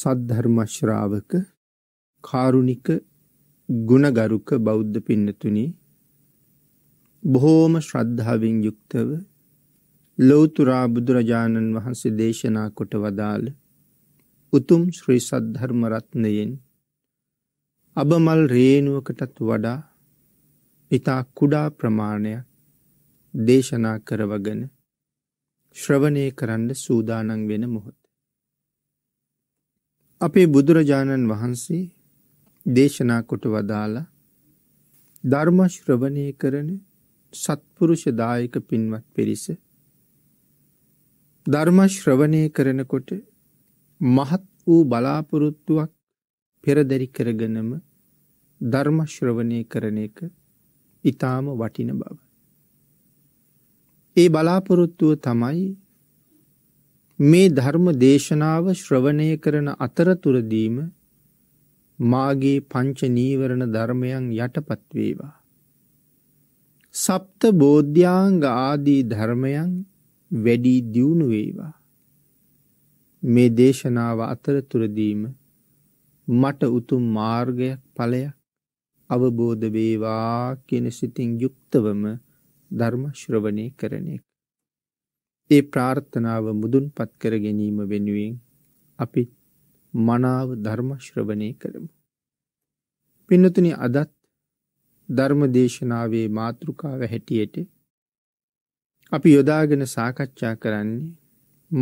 සද්ධර්ම ශ්‍රාවක කාරුණික ගුණගරුක බෞද්ධ පින්නතුනි බොහෝම ශ්‍රද්ධාවෙන් යුක්තව ලෞතුරා බුදුරජාණන් වහන්සේ දේශනා කොට වදාළ උතුම් ශ්‍රී සද්ධර්ම රත්නයෙන් අබමල් රේණුවකටත් වඩා ඊතා කුඩා ප්‍රමාණයක් දේශනා කරවගෙන ශ්‍රවණය කරන්න සූදානම් වෙන මොහොත අපේ බුදුරජාණන් වහන්සේ දේශනා කොට වදාලා ධර්ම ශ්‍රවණය කරන සත්පුරුෂ දායක පින්වත් පිරිස ධර්ම ශ්‍රවණය කරනකොට මහත් වූ බලාපොරොත්තුවක් පෙරදරි කරගෙනම ධර්ම ශ්‍රවණය කරන එක ඊටාම වටින බව. ඒ බලාපොරොත්තුව තමයි මේ ධර්ම දේශනාව ශ්‍රවණය කරන අතරතුරදීම මාගේ පංච නීවරණ ධර්මයන් යටපත් වේවා. සප්ත බෝධ්‍යාංග ආදී ධර්මයන් වැඩි දියුණු වේවා. මේ දේශනාව අතරතුරදීම මට උතුම් මාර්ගයක් ඵලයක් අවබෝධ වේවා කියන සිතින් යුක්තවම ධර්ම ශ්‍රවණය කරන එක ඒ ප්‍රාර්ථනාව මුදුන්පත් කර ගැනීම වෙනුවෙන් අපි මනාව ධර්මශ්‍රවනය කරමු. පින්නතුනි අදත් ධර්මදේශනාවේ මාතෘකාව හැටියට අපි යොදාගෙන සාකච්ඡා කරන්නේ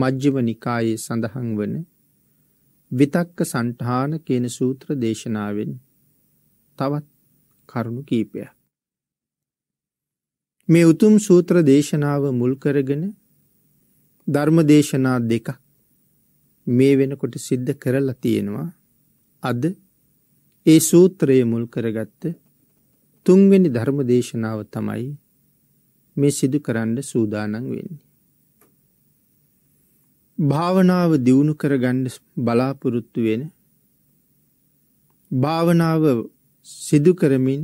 මජ්්‍යව නිකායේ සඳහන් වන විතක්ක සන්ඨාන කියන සූත්‍ර දේශනාවෙන් තවත් කරුණු කීපයක්. මේ උතුම් සූත්‍ර දේශනාව මුල් කරගෙන ධර්මදේශනා දෙකක් මේ වෙනකොට සිද්ධ කරලා තියෙනවා අද ඒ සූත්‍රයේ මුල් කරගත්ත තුන්වෙනි ධර්මදේශනාව තමයි මේ සිදු කරන්න සූදානම් වෙන්නේ. භාවනාව දියුණු කරගන්න බලාපොරොත්තු වෙන භාවනාව සිදු කරමින්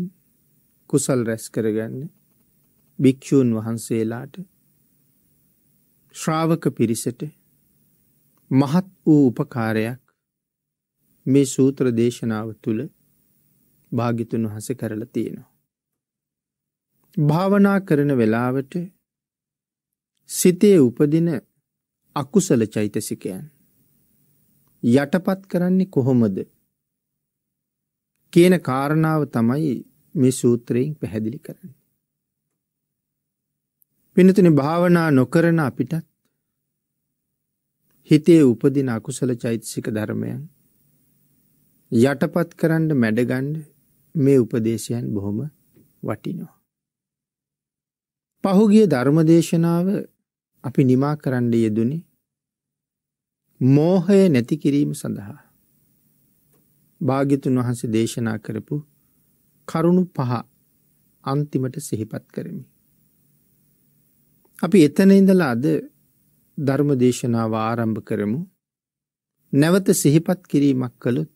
කුසල් රැස් කරගන්න භික්‍ෂූන් වහන්සේලාට ශ්‍රාවක පිරිසට මහත් වූ උපකාරයක් මේ සූත්‍ර දේශනාව තුළ භාගිතුන් හස කරලා තියෙනවා. භාවනා කරන වෙලාවට සිතේ උපදින අකුසල චෛතසිකයන් යටපත් කරන්නේ කොහොමද කියන කාරණාව තමයි මේ සූත්‍රයෙන් පැහැදිලි කරන්නේ. පිනතුන භාවනා නොකරන අපිටත් හිතේ උපදින අකුසල චෛතසික ධර්මයන් යටපත් කරන්න මැඩගන්ඩ මේ උපදේශයන් බොහොම වටිනෝ. පහුගිය ධර්මදේශනාව අපි නිමා කරන්න යෙදුනි මෝහය නැති කිරීම සඳහා භාගිතුන් වහන්සේ දේශනා කරපු කරුණු පහ අන්තිමට සිහිපත් කරමි. අපි එතන ඉඳලා අද ධර්ම දේශනාව ආරම්භ කරමු. නැවත සිහිපත් කිරීමක් කළොත්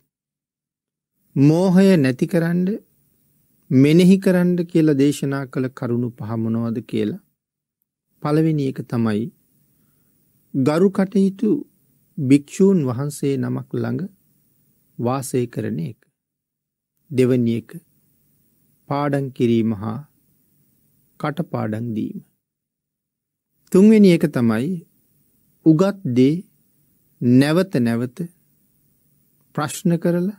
මෝහය නැතිකරන්ඩ මෙනෙහි කරන්න කියලා දේශනා කළ කරුණු පහමනවද කියලා. පළවෙනි එක තමයි ගරු කටයුතු භික්‍ෂූන් වහන්සේ නමක් ළඟ වාසය කරන එක. දෙවනි එක පාඩන් කිරීම හා කටපාඩන් දීම. තුන්වෙනි එක තමයි උගත් දේ නැවත නැවත ප්‍රශ්න කරලා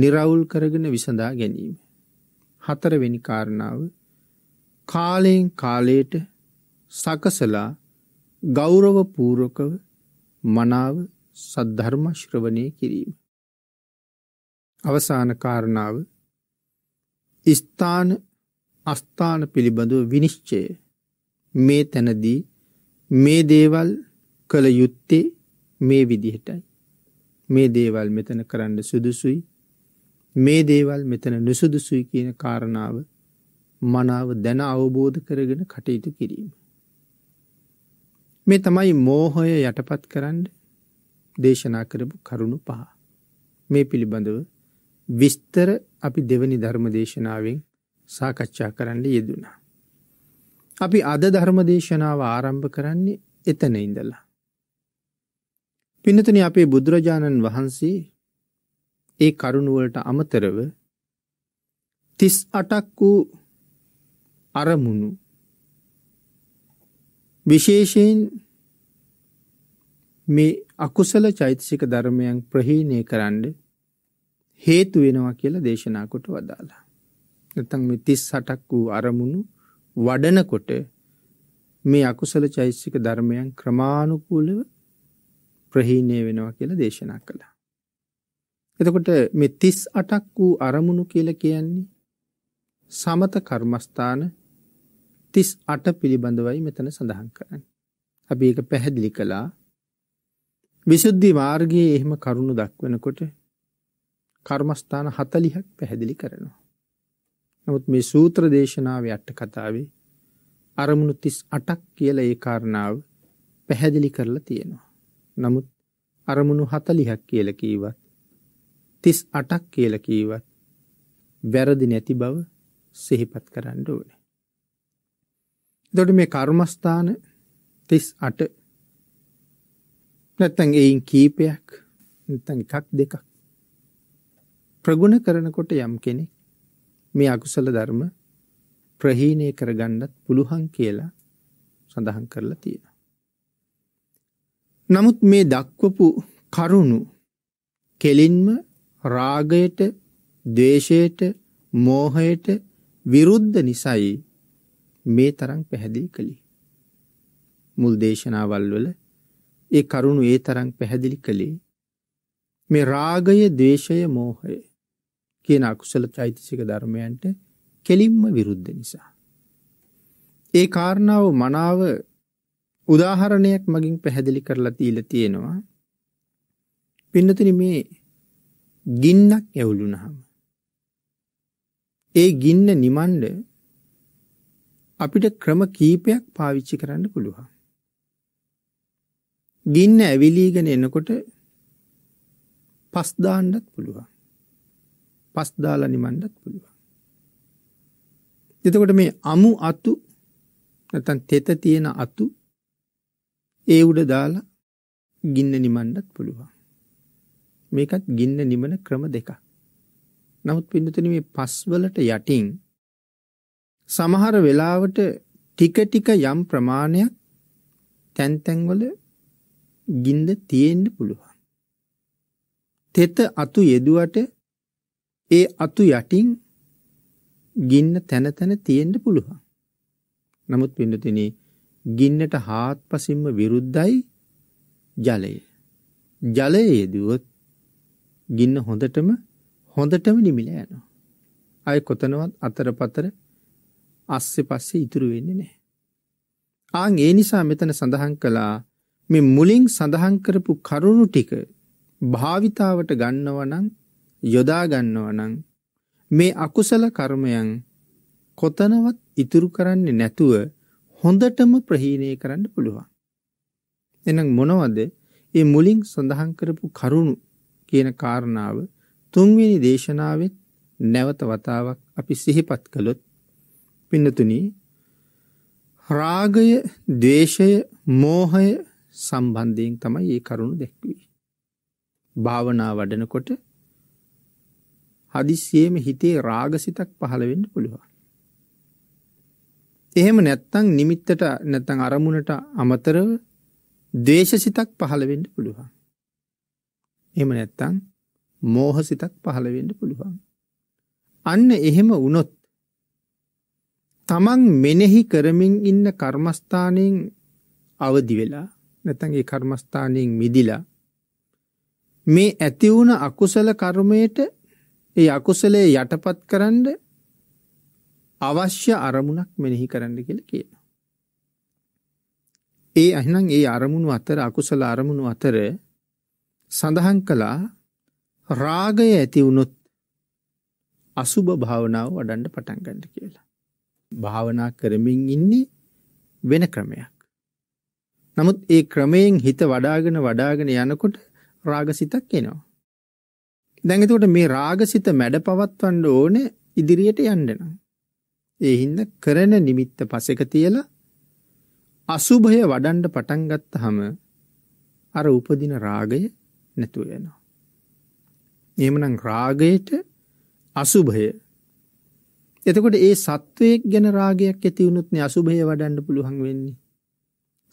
නිරවුල් කරගෙන විසඳා ගැනීම. හතරවෙනි කාරණාව කාලයෙන් කාලයට සකසලා ගෞරවපූර්වකව මනාව සද්ධර්ම ශ්‍රවණය කිරීම. අවසාන කාරණාව ස්ථාන අස්ථාන පිළිබඳව විනිශ්චය මේ තැනදී මේ දේවල් කළ යුත්තේ මේ විදිහටයි. මේ දේවල් මෙතන කරන්න සුදුසුයි මේ දේවල් මෙතන නුසුදුසුයි කියන කාරණාව මනාව දැන අවබෝධ කරගෙන කටයුතු කිරීම. මේ තමයි මෝහොය යටපත් කරන්න දේශනා කරපු කරුණු පහ. මේ පිළිබඳව විස්තර අපි දෙවනි ධර්ම දේශනාවෙන් සාකච්ඡා කරන්න යෙදුනා. අපි අද ධර්මදේශනාව ආරම්භ කරන්නේ එතන ඉඳලා. පින්නතුනි අපේ බුදුරජාණන් වහන්සේ ඒ කරුණුවලට අමතරව තිස් අටක් වූ අරමුණු විශේෂයෙන් මේ අකුසල චෛතසික ධර්මයන් ප්‍රහීණය කරන්න හේතු වෙනවා කියලා දේශනා කොට වදාලා. නැත්නම් මේ 38ක් වූ අරමුණු වඩනකොට මේ අකුසල චෛසික ධර්මයන් ක්‍රමානුකූලව ප්‍රහීණය වෙනවා කියලා දේශනා කළා. එතකොට මේ තිස් අටක් වූ අරමුණු කියල කියන්නේ සමත කර්මස්ථාන තිස් අට පිළිබඳවයි මෙතන සඳහන් කරන්න. අපි එක පැහැදිලි කළා විශුද්ධි මාර්ගයේ එහෙම කරුණු දක්වනකොට කර්මස්ථාන හතලිහක් පැහැදිලි කරනවා. නමුත් මේ සූත්‍ර දේශනාවේ අට කතාවේ අරමුණු 38ක් කියලා ඒ කාරණාව පැහැදිලි කරලා තියෙනවා. නමුත් අරමුණු 40ක් කියලා කීවත් 38ක් කියලා කීවත් වැරදි නැති බව සිහිපත් කරන්න ඕනේ. එතකොට මේ කර්මස්ථාන 38 නැත්නම් ඒයින් කීපයක් නැත්නම් එකක් දෙකක් ප්‍රගුණ කරනකොට යම් කෙනෙක් මේ අකුසල ධර්ම ප්‍රහීණය කරගන්නත් පුළුවන් කියලා සඳහන් කරලා තියෙන. නමුත් මේ දක්වපු කරුණු කෙලින්ම රාගයට දේශයට මෝහයට විරුද්ධ නිසයි මේ තරම් පැහැදිලි කළේ. මුල් දේශනාවල් වල ඒ කරුණු ඒ තරම් පැහැදිලි කළේ මේ රාගය, ද්වේෂය, මෝහය කියන අකුසල චෛතසික ධර්මයන්ට කෙලින්ම විරුද්ධ නිසා. ඒ කාරණාව මනාව උදාහරණයක් මගින් පැහැදිලි කරලා තීල තියෙනවා. පින්නතින මේ ගින්නක් ඇවුලුනහම. ඒ ගින්න නිමන්ඩ අපිට ක්‍රම කීපයක් පාවිච්චි කරන්න පුළුවන්. ගින්න ඇවිලීගෙන එනකොට පස්දාන්නත් පුළුවන්. පස් දාලා නිමන්නත් පුළුවන්. එතකොට මේ අමු අතු නැත්නම් තෙත තියෙන අතු ඒ උඩ දාලා ගින්න නිමන්නත් පුළුවන්. මේකත් ගින්න නිමන ක්‍රම දෙකක්. නමුත් පින්නතුනි මේ පස් වලට යටින් සමහර වෙලාවට ටික ටික යම් ප්‍රමාණයක් තැන් තැන් වල ගින්ද තියෙන්න පුළුවන්. තෙත අතු යෙදුවට ඒ අතු යටින් ගින්න තැන තැන තියෙන්න පුළුවන්. නමුත් පින්නතින ගින්නට හාත්පසින්ම විරුද්ධයි ජලය. ජලය යෙදුවොත් ගින්න හොඳටම හොඳටම නිමිලා යනවා. අය කොතනවත් අතරපතර අස්සේ පස්සේ ඉතුරු වෙන්නේ නැහැ. ආන් ඒ නිසා මෙතන සඳහන් කළා මේ මුලින් සඳහන් කරපු කරුණු ටික භාවිතාවට ගන්නව නම් යොදා ගන්නවා නම් මේ අකුසල කර්මයන් කොතනවත් ඉතුරු කරන්නේ නැතුව හොඳටම ප්‍රහීණය කරන්න පුළුවන්. එහෙනම් මොනවද මේ මුලින් සඳහන් කරපු කරුණු කියන කාරණාව තුන්වෙනි දේශනාවෙත් නැවත වතාවක් අපි සිහිපත් කළොත් පින්නතුනි රාගය, ద్వේෂය, මෝහය සම්බන්ධයෙන් තමයි මේ කරුණු දැක්වේ. භාවනා වඩනකොට හදිස්සියෙම හිතේ රාගසිතක් පහළ වෙන්න පුළුවන්. එහෙම නැත්තම් නිමිත්තට නැත්තම් අරමුණට අමතරව ද්වේෂසිතක් පහළ වෙන්න පුළුවන්. එහෙම නැත්තම් මෝහසිතක් පහළ වෙන්න පුළුවන්. අන්න එහෙම වුණොත් තමන් මෙනෙහි කරමින් ඉන්න කර්මස්ථානයෙන් අවදි වෙලා නැත්නම් ඒ කර්මස්ථානයෙන් මිදිලා මේ ඇති වුණ අකුසල කර්මයට ඒ අකුසලේ යටපත් කරන්න අවශ්‍ය අරමුණක් මෙනෙහි කරන්න කියලා කියනවා. ඒ එහෙනම් ඒ අරමුණු අතර අකුසල අරමුණු අතර සඳහන් කළා රාගය ඇති වුණොත් අසුභ භාවනාව වඩන්න පටන් ගන්න කියලා. භාවනා කරමින් ඉන්නේ වෙන ක්‍රමයක්. නමුත් ඒ ක්‍රමයෙන් හිත වඩාගෙන වඩාගෙන යනකොට රාගසිතක් එනවා. දැන් එතකොට මේ රාගසිත මැඩ පවත්වන්න ඕනේ ඉදිරියට යන්න නම්. ඒ හින්දා කරන නිමිත්ත පසෙක තියලා අසුභය වඩන්න පටන් ගත්තාම අර උපදින රාගය නැතු වෙනවා. එහෙමනම් රාගයට අසුභය එතකොට ඒ සත්වයක් ගැන රාගයක් ඇති වුණොත් නේ අසුභය වඩන්න පුළුවන් වෙන්නේ.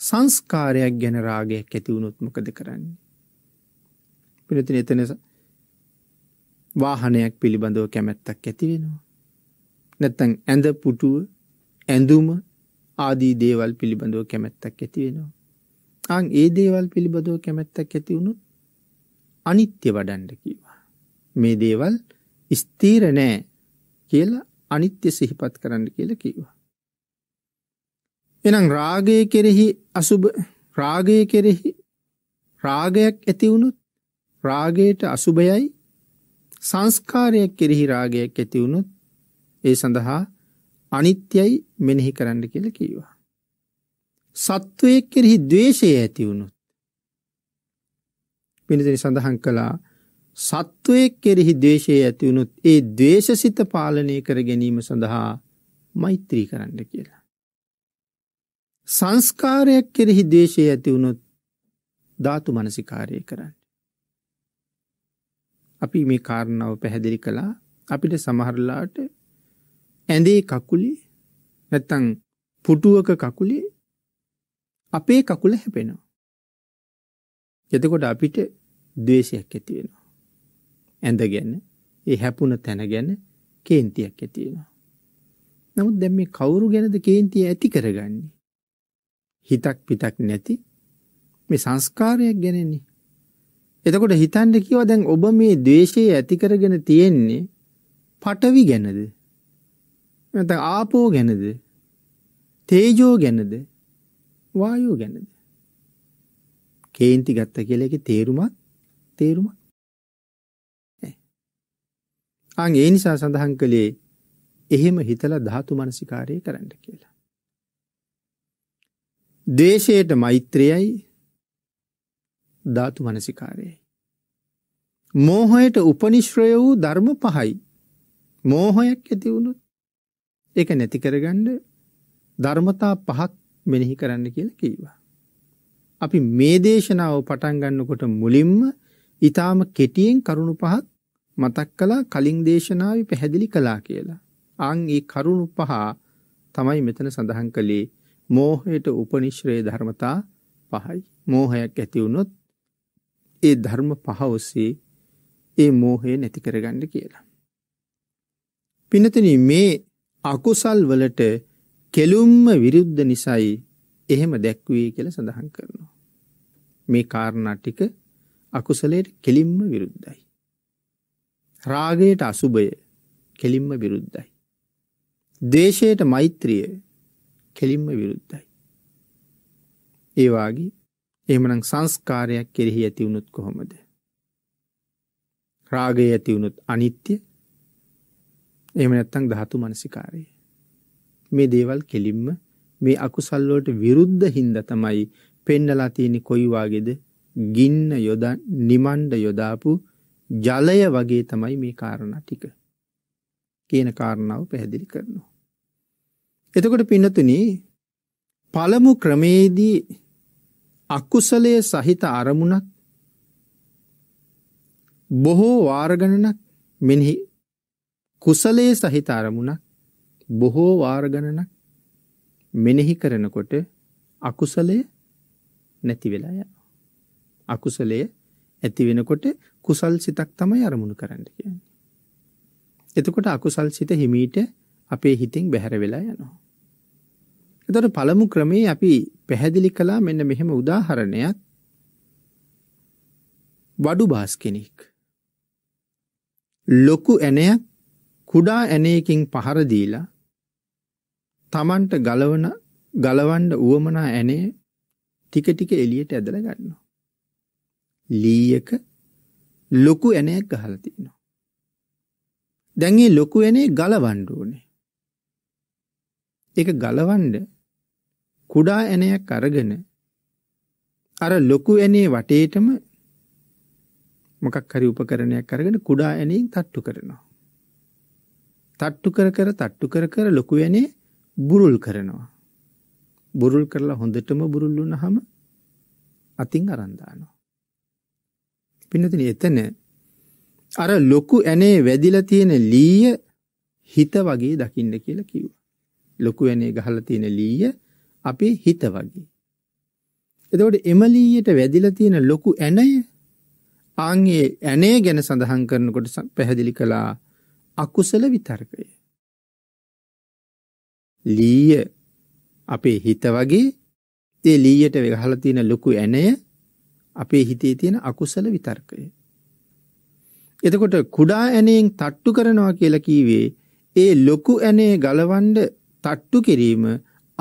සංස්කාරයක් ගැන රාගයක් ඇති වුණොත් මොකද කරන්නේ? පිළිතුර එතන වාහනයක් පිළිබඳව කැමැත්තක් ඇති වෙනවා. නැත්තම් ඇඳ පුටුව, ඇඳුම ආදී දේවල් පිළිබඳව කැමැත්තක් ඇති වෙනවා. ආන් ඒ දේවල් පිළිබඳව කැමැත්තක් ඇති වුණොත් අනිත්‍ය වඩන්න කිව්වා. මේ දේවල් ස්ථීර නෑ කියලා අනිත්‍ය සිහිපත් කරන්න කියලා කිව්වා. එහෙනම් රාගය කෙරෙහි අසුබ රාගය කෙරෙහි රාගයක් ඇති වුණොත් රාගයට අසුබයයි සංස්කාරයක් කෙරෙහි රාගයක් ඇති වුණොත් ඒ සඳහා අනිත්‍යයි මෙනෙහි කරන්න කියලා කිව්වා. සත්වයක් කෙරෙහි ද්වේෂය ඇති වුණොත් පිණිතිරි සඳහන් කළා සත්වයක් කෙරෙහි ද්වේෂය ඇති වුණොත් ඒ ද්වේෂසිත පාලනය කර ගැනීම සඳහා මෛත්‍රී කරන්න කියලා. සංස්කාරයක් කෙරෙහි දේශය ඇති වුණොත් ධාතු මනසිකාරය කරන්න. අපි මේ කාරණාව පැහැදිලි කළා අපිට සමහරලාට ඇඳේ කකුලේ නැත්තං පුටුවක කකුලේ අපේ කකුල හැපෙනවා. එතකොට අපිට දවේශයක් ඇතිවෙනවා. ඇඳ ගැන ඒ හැපුණ තැන ගැන කේන්තියක් ඇතියෙනවා. නමුත් දැම් මේ කවුරු ගැනද කේන්තිය ඇති කරගන්නේ. හිතක් පිතක් නැති මේ සංස්කාරයක් ගැනෙන්නේ එතකොට හිතන්න කිව්වා දැන් ඔබ මේ ද්වේෂය ඇති කරගෙන තියෙන්නේ පඨවි ගැනද? නැත්නම් ආපෝ ගැනද? තේජෝ ගැනද? වායෝ ගැනද? කේන්ති ගත්ත කියලා ඒකේ තේරුමක් තේරුමක් අන් ඒ නිසා සඳහන් කළේ එහෙම හිතලා ධාතු මනසිකාරය කරන්න කියලා. දේශයට මෛත්‍රයයි ධාතු මනසිකාරයයි. මෝහයට උපනිශ්‍රය වූ ධර්ම පහයි. මෝහයක් ඇති වුණොත් ඒක නැති කරගන්න ධර්මතා පහක් මෙනෙහි කරන්න කියලා කීවා. අපි මේ දේශනාව පටන් ගන්නකොට මුලින්ම ඊටාම කෙටියෙන් කරුණු පහක් මතක් කළා කලින් දේශනාවේ පැහැදිලි කළා කියලා. අන් ඒ කරුණු පහ තමයි මෙතන සඳහන් කළේ මෝහයට උපනිශ්‍රේ ධර්මතා පහයි. මෝහයක් ඇති වුණොත් ඒ ධර්ම පහ ඔස්සේ ඒ මෝහය නැති කරගන්න කියලා. පිනතන මේ අකුසල් වලට කෙලුම්ම විරුද්ධ නිසයි එහෙම දැක්වේ කියල සඳහන් කරනවා. මේ කාරණටික අකුසලයට කෙලින්ම විරුද්ධයි. රාගයට අසුභය කෙලින්ම විරුද්ධයි. දේශයට මෛත්‍රිය කෙලින්ම විරුද්ධයි. ඒවාගේ එහෙමනම් සංස්කාරයක් කෙරෙහි ඇති වුණොත් කොහොමද? රාගය ඇති වුණොත් අනිත්‍ය. එහෙම නැත්නම් ධාතු මනසිකාරය. මේ දේවල් කෙලින්ම මේ අකුසල් වලට විරුද්ධ හින්දා තමයි පෙන්නලා තියෙන්නේ කොයි වාගේද ගින්න යොදා නිමණ්ඩ යොදාපු ජලය වගේ තමයි මේ කාරණා ටික කියන කාරණාව පැහැදිලි කරනවා. එතකොට පින්නතුනි පළමු ක්‍රමේදී අකුසලයේ සහිත අරමුණක් බොහෝ වාරගණනක් මෙනෙහි කුසලයේ සහිත අරමුණක් බොහෝ වාරගණනක් මෙනෙහි කරනකොට අකුසලය නැති වෙලා යනවා. අකුසලය ඇති වෙනකොට කුසල් සිතක් තමයි අරමුණු කරන්න කියන්නේ. එතකොට අකුසල් සිත හිමීට අපේ හිතින් බැහැර වෙලා යනවා. එතකොට පළමු ක්‍රමේ අපි පැහැදිලි කළා මෙන්න මෙහෙම උදාහරණයක් වඩු බාස් කෙනෙක්. ලොකු ඇනයක් කුඩා ඇනයකින් පහර දීලා තමන්ට ගලවන ගලවන්ඩ වුවමනා ඇනේ ටික ටික එලියට ඇදල ගන්නවා. ලීයක ලොකු ඇනයක් ගහලතිනවා. දැන්ගේ ලොකු ඇනේ ගලවන්ඩුවනේ. එක ගලවන්ඩ කුඩා ඇණයක් අරගෙන අර ලොකු ඇණේ වටේටම මොකක් හරි උපකරණයක් අරගෙන කුඩා ඇණෙන් තට්ටු කරනවා. තට්ටු කර කර තට්ටු කර කර ලොකු ඇණේ බුරුල් කරනවා. බුරුල් කරලා හොඳටම බුරුල් වුණාම අතින් අරන් දානවා. පින්නතින එතන අර ලොකු ඇනේ වැදිලා තියෙන ලීය හිත වගේ දකින්න කියලා කිව්වා. ලොකු ඇනේ ගහලා තියෙන ලීය අපේ හිත වගේ. එතකොට එමලීයට වැදිලා තියෙන ලොකු ඇණය ආන්ගේ ඇණේ ගැන සඳහන් කරනකොට පැහැදිලි කළා අකුසල විතර්කය. ලීය අපේ හිත වගේ ඒ ලීයට ගහලා තියෙන ලොකු ඇණය අපේ හිතේ තියෙන අකුසල විතර්කය. එතකොට කුඩා ඇණයෙන් තට්ටු කරනවා කියලා කීවේ ඒ ලොකු ඇණේ ගලවන්න තට්ටු කිරීම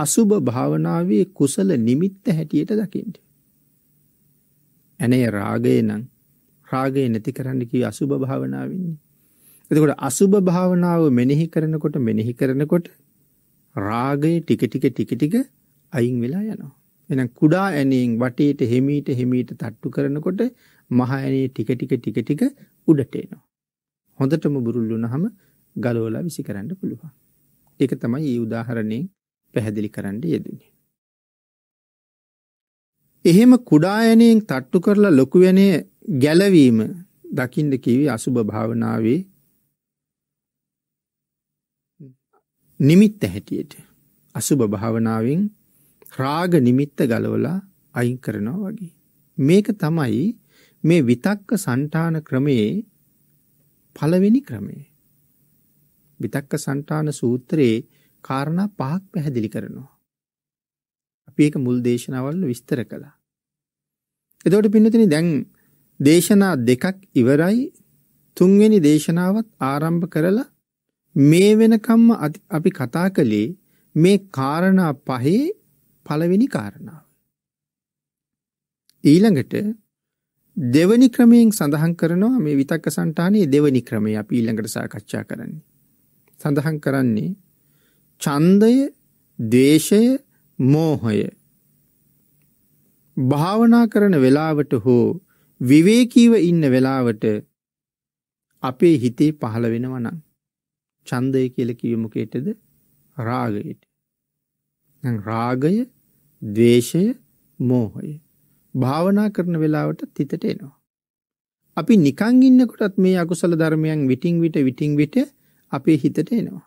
අසුභ භාවනාවේ කුසල නිමිත්ත හැටියට දකින්න. ඇනේ රාගය නම් රාගය නැති කරන්න කිව්වේ අසුභ භාවනාවෙන්නේ. එතකොට අසුභ භාවනාව මෙනෙහි කරනකොට මෙනෙහි කරනකොට රාගය ටික ටික ටික ටික අයින් වෙලා යනවා. එහෙනම් කුඩා ඇණයෙන් වටේට හිමීට හිමීට තට්ටු කරනකොට මහ ඇණේ ටික ටික ටික ටික උඩට එනවා. හොඳටම බුරුල් වුණාම ගලවලා විසි කරන්න පුළුවන්. ඒක තමයි මේ උදාහරණයෙන් පැහැදිලි කරන්න යෙදුනේ. එහෙම කුඩායනයෙන් තට්ටු කරලා ලොකුවැනේ ගැලවීම දකිින්ද කිවි අසුභ භාවනාවේ නිමිත්ත හැටියට අසුභ භාවනාවෙන් රාග නිමිත්ත ගලවලා අයින් කරනවා වගේ. මේක තමයි මේ විතක්ක සන්ඨාන ක්‍රමයේ පළවෙනි ක්‍රමය. විතක්ක සන්ඨාන සූත්‍රයේ කාරණා පහක් පැහැදිලි කරනවා. අපි ඒක මුල් දේශනාවල විස්තර කළා. එතකොට පින්නතිනි දැන් දේශනා දෙකක් ඉවරයි තුන්වෙනි දේශනාවත් ආරම්භ කරලා මේ වෙනකම්ම අපි කතා කළේ මේ කාරණා පහේ පළවෙනි කාරණාව. ඊළඟට දෙවනි ක්‍රමයෙන් සඳහන් කරනවා මේ විතක්ක සන්ටානයේ දෙවනි ක්‍රමය අපි ඊළඟට සාකච්ඡා කරන්නේ. සඳහන් කරන්නේ ඡන්දය, ද්වේෂය, මෝහය. භාවනා කරන වෙලාවට හෝ විවේකීව ඉන්න වෙලාවට අපේ හිතේ පහළ වෙනවා නම් ඡන්දය කියලා කිව්වෙ මොකේද? රාගයට. නම් රාගය, ద్వේෂය, මෝහය. භාවනා කරන වෙලාවට තිතට එනවා. අපි නිකන් ඉන්නකොටත් මේ අකුසල ධර්මයන් විටින් විට විටින් විට අපේ හිතට එනවා.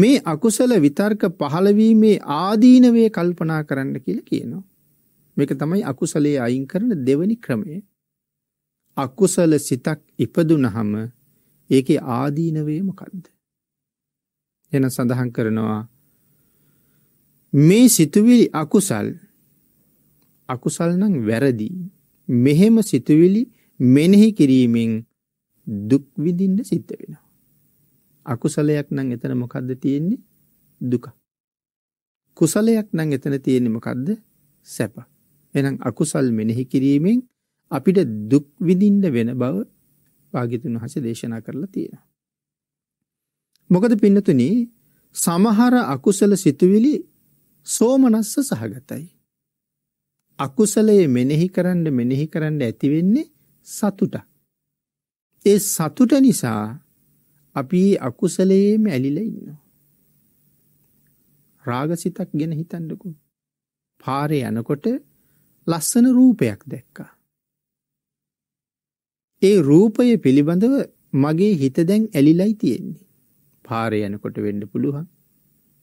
මේ අකුසල විතර්ක පහළවීමේ ආදීනවේ කල්පනා කරන්න කියලා කියනවා. මේක තමයි අකුසලයේ අයින් කරන දෙවනි ක්‍රමය. අකුසල සිතක් ඉපදුනහම ඒකේ ආදීනවේ මොකද්ද? එන සඳහන් කරනවා මේ සිතුවිලි අකුසල් අකුසල් නම් වැරදි. මෙහෙම සිතුවිලි මෙනෙහි කිරීමෙන් දුක් විඳින්න සිද්ධ වෙනවා. අකුසලයක් නම් එතන මොකද්ද තියෙන්නේ? දුක. කුසලයක් නම් එතන තියෙන්නේ මොකද්ද? සැප. එහෙනම් අකුසල් මෙනෙහි කිරීමෙන් අපිට දුක් විඳින්න වෙන බව භාග්‍යතුන් වහන්සේ දේශනා කරලා තියෙනවා. මොකද පින්නතුනි සමහර අකුසල සිතුවිලි සෝමනස්ස සහගතයි. අකුසලයේ මෙනෙහි කරන්න මෙනෙහි කරන්න ඇති වෙන්නේ සතුට. ඒ සතුට නිසා අපි අකුසලයේම ඇලිලා ඉන්නවා. රාගසිතක් ගැන හිතන්නකෝ. පාරේ යනකොට ලස්සන රූපයක් දැක්කා. ඒ රූපය පිළිබඳව මගේ හිත දැන් ඇලිලයි තියෙන්නේ. පාරේ යනකොට වෙන්න පුළුවන්.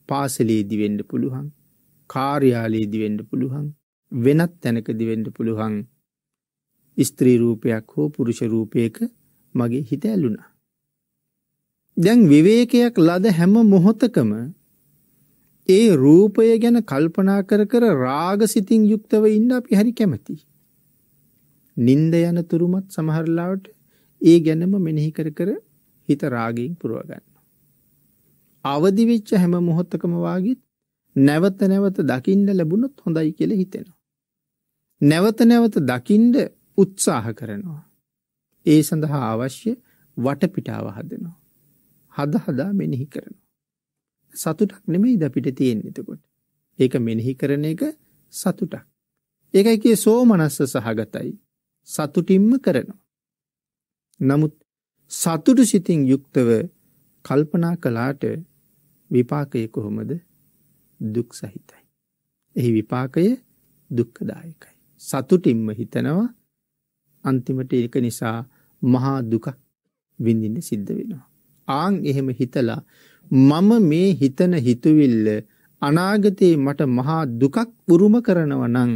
පාසලේදී වෙන්න පුළුවන්. කාර්යාලයේදී වෙන්න පුළුවන්. වෙනත් තැනකදී වෙන්න පුළුවන්. ස්ත්‍රී රූපයක් හෝ පුරුෂ රූපයක මගේ හිත ඇලුනා. දැන් විවේකයක් ලද හැම මොහොතකම ඒ රූපය ගැන කල්පනා කර කර රාගසිතින් යුක්තව ඉන්න අපි හරි කැමතියි. නින්ද යන තුරුමත් සමහර ලාවට ඒ ගැනම මෙනෙහි කර කර හිත රාගයෙන් පුරව ගන්නවා. අවදි වෙච්ච හැම මොහොතකම වාගිත් නැවත නැවත දකින්න ලැබුණොත් හොඳයි කියලා හිතෙනවා. නැවත නැවත දකින්න උත්සාහ කරනවා. ඒ සඳහා අවශ්‍ය වටපිටාව හදනවා. හද හදා මෙනෙහි කරනවා. සතුටක් නෙමෙයිද අපිට තියෙන්නේ එතකොට. ඒක මෙනෙහි කරන එක සතුටක්. ඒකයි කියේ සෝමනස්ස සහගතයි. සතුටින්ම කරනවා. නමුත් සතුටු සිතින් යුක්තව කල්පනා කළාට විපාකය කොහොමද? දුක් සහිතයි. එහි විපාකය දුක්ඛදායකයි. සතුටින්ම හිතනවා අන්තිමට ඒක නිසා මහා දුකක් විඳින්න සිද්ධ වෙනවා. ආන් එහෙම හිතලා මම මේ හිතන හිතුවිල්ල අනාගතේ මට මහා දුකක් උරුම කරනවා නම්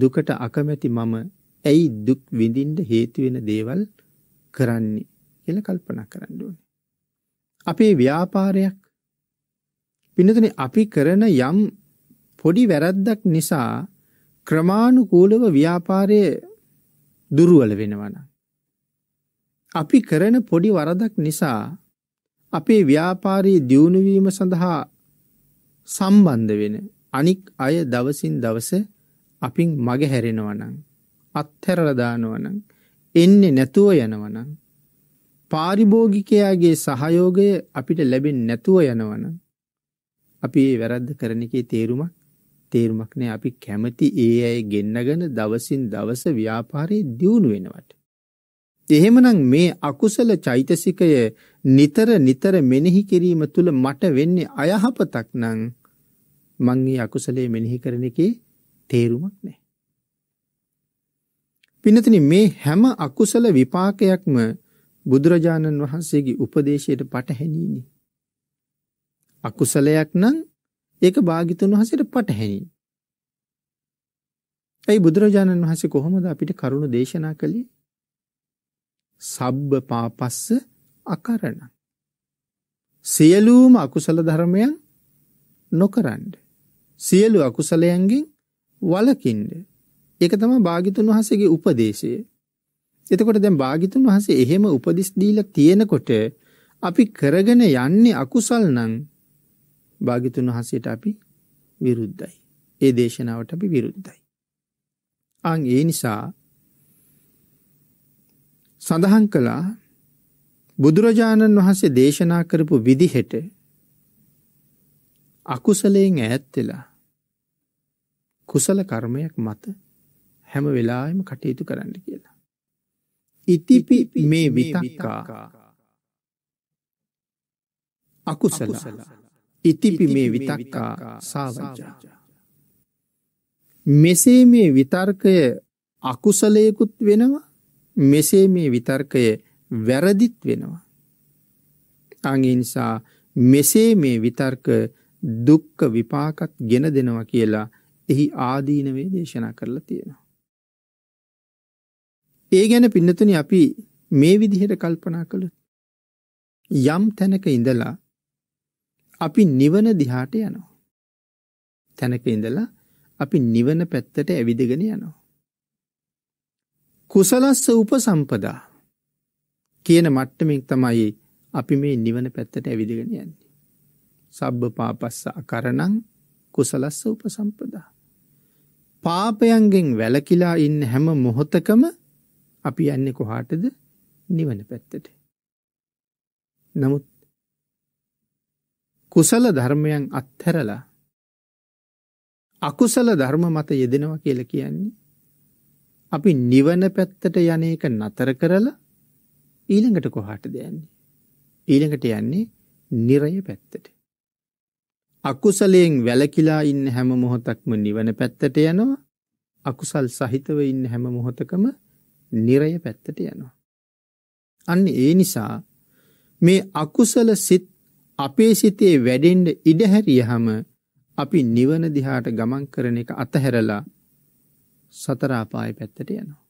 දුකට අකමැති මම ඇයි දුක් විඳින්න හේතු වෙන දේවල් කරන්නේ කියලා කල්පනා කරන්න ඕනේ. අපේ ව්‍යාපාරයක් පින්නතුනේ අපි කරන යම් පොඩි වැරද්දක් නිසා ක්‍රමානුකූලව ව්‍යාපාරයේ දුර්වල වෙනවා නම් අපි කරන පොඩි වරදක් නිසා අපේ ව්‍යාපාරයේ දියුණුවීම සඳහා සම්බන්ධ වෙන අනික් අය දවසින් දවස අපින් මගහැරෙනවනං අත්හැරලදානවනං එන්නේ නැතුව යනවනං පාරිභෝගිකයාගේ සහයෝගය අපිට ලැබෙන් නැතුව යනවන අපි ඒ වැරද්ද කරන එකේ තේරුමක් තේරුමක් නෑ අපි කැමති ඒ අය ගෙන්නගෙන දවසින් දවස ව්‍යාපාරයේ දියුණු වෙනවට එහෙමනම් මේ අකුසල චෛතසිකය නිතර නිතර මෙනෙහි කිරීම තුළ මට වෙන්නේ අයහපතක් නම් මං ඒ අකුසලයේ මෙනෙහි කරන එකේ තේරුමක් නැහැ. පින්නතනි මේ හැම අකුසල විපාකයක්ම බුදුරජාණන් වහන්සේගේ උපදේශයට පටහැනිනේ. අකුසලයක් නම් ඒක භාගිතුන් වහන්සේට පටහැනි. ඇයි බුදුරජාණන් වහන්සේ කොහොමද අපිට කරුණ දේශනා කළේ? සබ්බ පාපස්ස අකරණ. සියලූම අකුසල ධර්මයන් නොකරන්ඩ. සියලු අකුසලයන්ගෙන් වලකින්ඩ. ඒක තම භාගිතුන් වහසගේ උපදේශය. එතකොට දැන් භාගිතුන් වහස එහෙම උපදිස්දීල තියෙනකොට අපි කරගෙන යන්නේ අකුසල් නං භාගිතුන් වහසට අපි විරුද්ධයි. ඒ දේශනාවට අපි විරුද්ධයි. අං ඒ නිසා සඳහන් කළා බුදුරජාණන් වහන්සේ දේශනා කරපු විදිහෙට අකුසලයෙන් ඈත් වෙලා කුසල කර්මයක් මත හැම වෙලාවෙම කටයුතු කරන්න කියලා. ඉතිපි මේ විතක්කා අකුසල ඉතිපි මේ විතක්කා සාවජ්ජා මෙසේ මේ විතර්කය අකුසලයකුත් වෙනවා මෙසේ මේ විතර්කය වැරදිත් වෙනවා. අගේ නිසා මෙසේ මේ විතර්ක දුක්ක විපාකත් ගෙන දෙනවා කියලා එහි ආදීනවේ දේශනා කරලා තියෙනවා. ඒ ගැන පින්නතුන අපි මේ විදිහට කල්පනා කළ යම් තැනක ඉඳලා අපි නිවන දිහාට යනවා. තැනක ඉඳලා අපි නිවන පැත්තට ඇවිදගෙන යනවා. කුසලස්ස උපසම්පදා කියන මට්ටමින් තමයි අපි මේ නිවන පැත්තට ඇවිදිගෙන යන්නේ. සබ්බ පාපස්ස අකරණං කුසලස්ස උපසම්පදා. පාපයන්ගෙන් වැලකිලා ඉන්න හැම මොහොතකම අපි යන්නේ කොහාටද? නිවන පැත්තට. නමුත් කුසල ධර්මයන් අත්හැරලා අකුසල ධර්ම මත යෙදෙනවා කියලා කියන්නේ අපි නිවන පැත්තට යන එක නතර කරලා ඊළඟට කොහාටද යන්නේ? ඊළඟට යන්නේ නිරය පැත්තට. අකුසලයෙන් වැළකිලා ඉන්න හැම මොහොතක්ම නිවන පැත්තට යනවා. අකුසල් සහිතව ඉන්න හැම මොහොතකම නිරය පැත්තට යනවා. අන්න ඒ නිසා මේ අකුසල සිත් අපේ සිතේ වැඩෙන්න ඉඩ හැරියහම අපි නිවන දිහාට ගමන් කරන එක අතහැරලා සතරාපාය පැත්තට යනවා.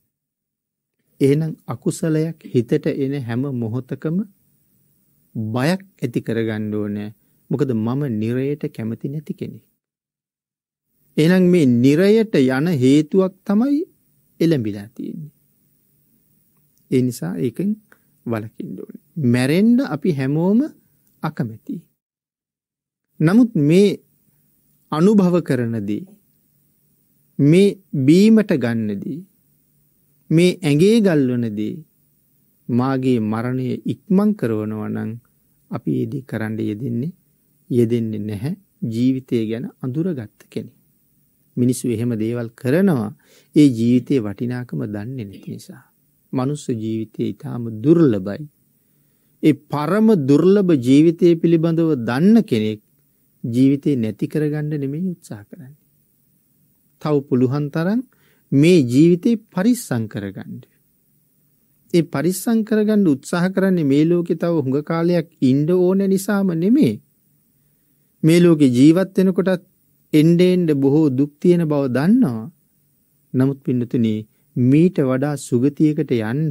එහෙනම් අකුසලයක් හිතට එන හැම මොහොතකම බයක් ඇති කරගන්න ඕනේ. මොකද මම නිරයට කැමති නැති කෙනෙක්. එහෙනම් මේ නිරයට යන හේතුවක් තමයි එළඹිලා තියෙන්නේ. ඒ නිසා ඒකෙන් වළකින්න ඕනේ. මැරෙන්න අපි හැමෝම අකමැතියි. නමුත් මේ අනුභව කරන දේ මේ බීමට ගන්නදී මේ ඇඟේ ගල්වනදී මාගේ මරණය ඉක්මන් කරනවා නම් අපි ඒදී කරන්න යෙදෙන්නේ යෙදෙන්නේ නැහැ ජීවිතය ගැන අඳුරගත්ත කෙනෙක්. මිනිස්සු එහෙම දේවල් කරනවා ඒ ජීවිතේ වටිනාකම දන්නේ නැති නිසා. මනුස්ස ජීවිතය ඊටාම දුර්ලභයි. ඒ පරම දුර්ලභ ජීවිතය පිළිබඳව දන්න කෙනෙක් ජීවිතේ නැති කරගන්න නෙමෙයි උත්සාහ කරන්නේ. තව පුළුවන් තරම් මේ ජීවිතේ පරිස්සම් කරගන්න. ඒ පරිස්සම් කරගන්න උත්සාහ කරන්නේ මේ ලෝකේ තව හුඟ කාලයක් ඉන්න ඕන නිසාම නෙමෙයි. මේ ලෝකේ ජීවත් වෙනකොටත් එන්නේ එන්නේ බොහෝ දුක් තියෙන බව දන්නවා. නමුත් පින්නතුනි මීට වඩා සුගතියකට යන්න